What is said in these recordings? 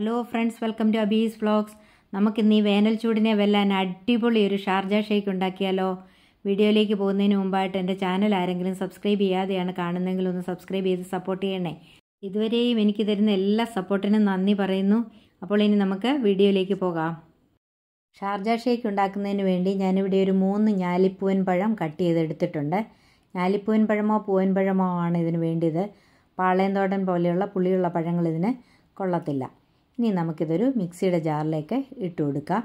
hello friends welcome to Abi's vlogs നമുക്കിന്ന് ഈ വേനൽ ചൂടിനെ വെല്ലാൻ അടിപൊളി ഒരു ഷാർജ ഷേക്ക് ഉണ്ടാക്കിയാലോ വീഡിയോയിലേക്ക് പോകുന്നതിന് മുമ്പായിട്ട് എൻ്റെ ചാനൽ ആരെങ്കിലും സബ്സ്ക്രൈബ് ചെയ്യാതെയാണ് കാണുന്നതെങ്കിൽ ഒന്ന് സബ്സ്ക്രൈബ് ചെയ്ത് സപ്പോർട്ട് ചെയ്യണേ ഇതുവരെയും എനിക്ക് തരുന്ന എല്ലാ സപ്പോർട്ടിനും നന്ദി പറയുന്നു അപ്പോൾ ഇനി നമുക്ക് വീഡിയോയിലേക്ക് പോകാം ഷാർജ ഷേക്ക് ഉണ്ടാക്കുന്നതിന് വേണ്ടി ഞാനിവിടെ ഒരു മൂന്ന് ഞാലിപ്പൂവൻ പഴം കട്ട് ചെയ്തെടുത്തിട്ടുണ്ട് ഞാലിപ്പൂവൻ പഴമോ പൂവൻ പഴമോ ആണ് ഇതിന് വേണ്ടിയത് തോടൻ പോലെയുള്ള പുളിയുള്ള പഴങ്ങൾ ഇതിന് കൊള്ളത്തില്ല ഇനി നമുക്കിതൊരു മിക്സിയുടെ ജാറിലേക്ക് ഇട്ട് കൊടുക്കാം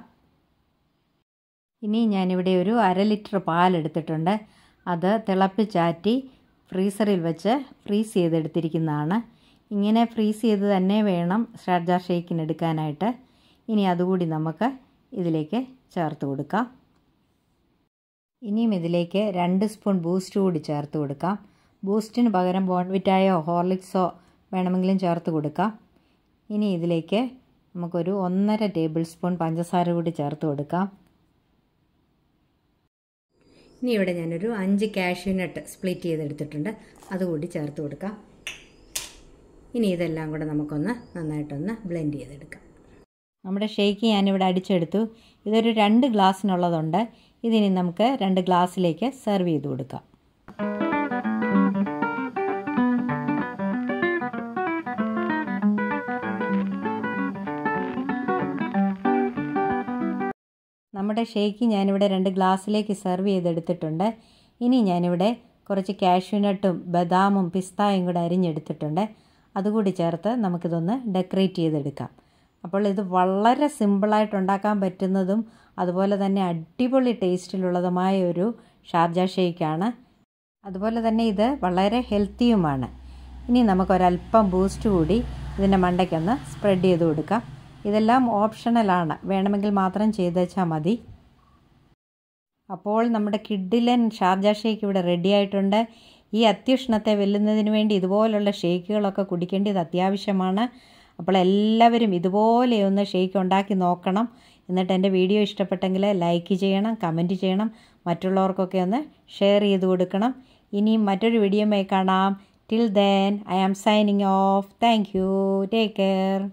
ഇനി ഞാനിവിടെ ഒരു അര ലിറ്റർ പാലെടുത്തിട്ടുണ്ട് അത് തിളപ്പിച്ചാറ്റി ഫ്രീസറിൽ വെച്ച് ഫ്രീസ് ചെയ്തെടുത്തിരിക്കുന്നതാണ് ഇങ്ങനെ ഫ്രീസ് ചെയ്ത് തന്നെ വേണം സ്റ്റാർ ഷേക്കിന് എടുക്കാനായിട്ട് ഇനി അതുകൂടി നമുക്ക് ഇതിലേക്ക് ചേർത്ത് കൊടുക്കാം ഇനിയും ഇതിലേക്ക് രണ്ട് സ്പൂൺ ബൂസ്റ്റ് കൂടി ചേർത്ത് കൊടുക്കാം ബൂസ്റ്റിന് പകരം ബോൺവിറ്റായോ ഹോർലിക്സോ വേണമെങ്കിലും ചേർത്ത് കൊടുക്കാം ഇനി ഇതിലേക്ക് നമുക്കൊരു ഒന്നര ടേബിൾ സ്പൂൺ പഞ്ചസാര കൂടി ചേർത്ത് കൊടുക്കാം ഇനി ഇവിടെ ഞാനൊരു അഞ്ച് കാഷ്യൂനട്ട് സ്പ്ലിറ്റ് ചെയ്തെടുത്തിട്ടുണ്ട് അതുകൂടി ചേർത്ത് കൊടുക്കാം ഇനി ഇതെല്ലാം കൂടെ നമുക്കൊന്ന് നന്നായിട്ടൊന്ന് ബ്ലെൻഡ് ചെയ്തെടുക്കാം നമ്മുടെ ഷേക്ക് ഞാനിവിടെ അടിച്ചെടുത്തു ഇതൊരു രണ്ട് ഗ്ലാസ്സിനുള്ളതുണ്ട് ഇതിനി നമുക്ക് രണ്ട് ഗ്ലാസ്സിലേക്ക് സെർവ് ചെയ്ത് കൊടുക്കാം നമ്മുടെ ഷേക്ക് ഞാനിവിടെ രണ്ട് ഗ്ലാസ്സിലേക്ക് സെർവ് ചെയ്തെടുത്തിട്ടുണ്ട് ഇനി ഞാനിവിടെ കുറച്ച് കാഷ്യൂനട്ടും ബദാമും പിസ്തായും കൂടെ അരിഞ്ഞെടുത്തിട്ടുണ്ട് അതുകൂടി ചേർത്ത് നമുക്കിതൊന്ന് ഡെക്കറേറ്റ് ചെയ്തെടുക്കാം അപ്പോൾ ഇത് വളരെ സിമ്പിളായിട്ട് ഉണ്ടാക്കാൻ പറ്റുന്നതും അതുപോലെ തന്നെ അടിപൊളി ടേസ്റ്റിലുള്ളതുമായ ഒരു ഷാർജ ഷേക്കാണ് അതുപോലെ തന്നെ ഇത് വളരെ ഹെൽത്തിയുമാണ് ഇനി നമുക്കൊരല്പം ബൂസ്റ്റ് കൂടി ഇതിൻ്റെ മണ്ടയ്ക്കൊന്ന് സ്പ്രെഡ് ചെയ്ത് കൊടുക്കാം ഇതെല്ലാം ഓപ്ഷണലാണ് വേണമെങ്കിൽ മാത്രം ചെയ്തേച്ചാൽ മതി അപ്പോൾ നമ്മുടെ കിഡിലൻ ഷാർജ ഷേക്ക് ഇവിടെ റെഡി ആയിട്ടുണ്ട് ഈ അത്യുഷ്ണത്തെ വെല്ലുന്നതിന് വേണ്ടി ഇതുപോലുള്ള ഷേക്കുകളൊക്കെ കുടിക്കേണ്ടത് അത്യാവശ്യമാണ് അപ്പോൾ എല്ലാവരും ഇതുപോലെയൊന്ന് ഷേക്ക് ഉണ്ടാക്കി നോക്കണം എന്നിട്ട് എൻ്റെ വീഡിയോ ഇഷ്ടപ്പെട്ടെങ്കിൽ ലൈക്ക് ചെയ്യണം കമൻറ്റ് ചെയ്യണം മറ്റുള്ളവർക്കൊക്കെ ഒന്ന് ഷെയർ ചെയ്ത് കൊടുക്കണം ഇനിയും മറ്റൊരു വീഡിയോ കാണാം till then I am signing off thank you take care